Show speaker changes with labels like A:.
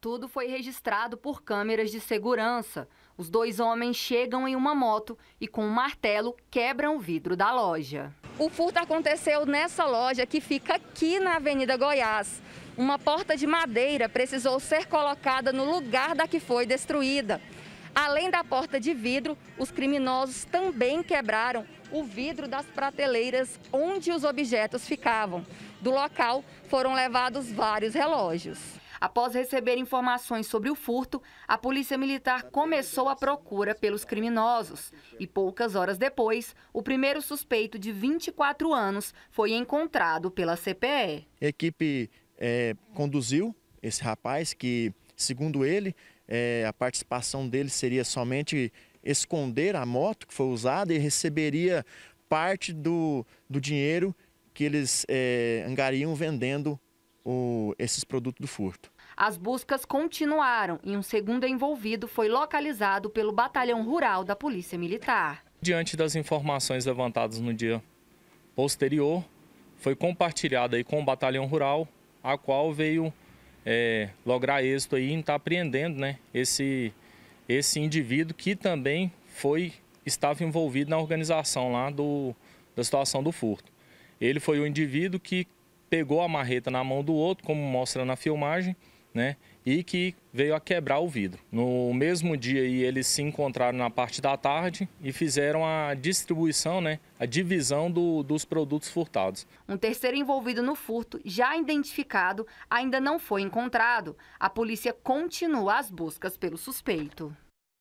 A: Tudo foi registrado por câmeras de segurança. Os dois homens chegam em uma moto e, com um martelo, quebram o vidro da loja. O furto aconteceu nessa loja que fica aqui na Avenida Goiás. Uma porta de madeira precisou ser colocada no lugar da que foi destruída. Além da porta de vidro, os criminosos também quebraram o vidro das prateleiras onde os objetos ficavam. Do local foram levados vários relógios. Após receber informações sobre o furto, a Polícia Militar começou a procura pelos criminosos. E poucas horas depois, o primeiro suspeito de 24 anos foi encontrado pela CPE.
B: A equipe é, conduziu esse rapaz que, segundo ele, é, a participação dele seria somente esconder a moto que foi usada e receberia parte do, do dinheiro que eles é, angariam vendendo o, esses produtos do furto.
A: As buscas continuaram e um segundo envolvido foi localizado pelo Batalhão Rural da Polícia Militar.
C: Diante das informações levantadas no dia posterior, foi compartilhada aí com o Batalhão Rural, a qual veio é, lograr êxito aí em estar tá apreendendo né, esse, esse indivíduo que também foi estava envolvido na organização lá do, da situação do furto. Ele foi o indivíduo que pegou a marreta na mão do outro, como mostra na filmagem, né? E que veio a quebrar o vidro. No mesmo dia aí, eles se encontraram na parte da tarde e fizeram a distribuição, né, a divisão do, dos produtos furtados.
A: Um terceiro envolvido no furto, já identificado, ainda não foi encontrado. A polícia continua as buscas pelo suspeito.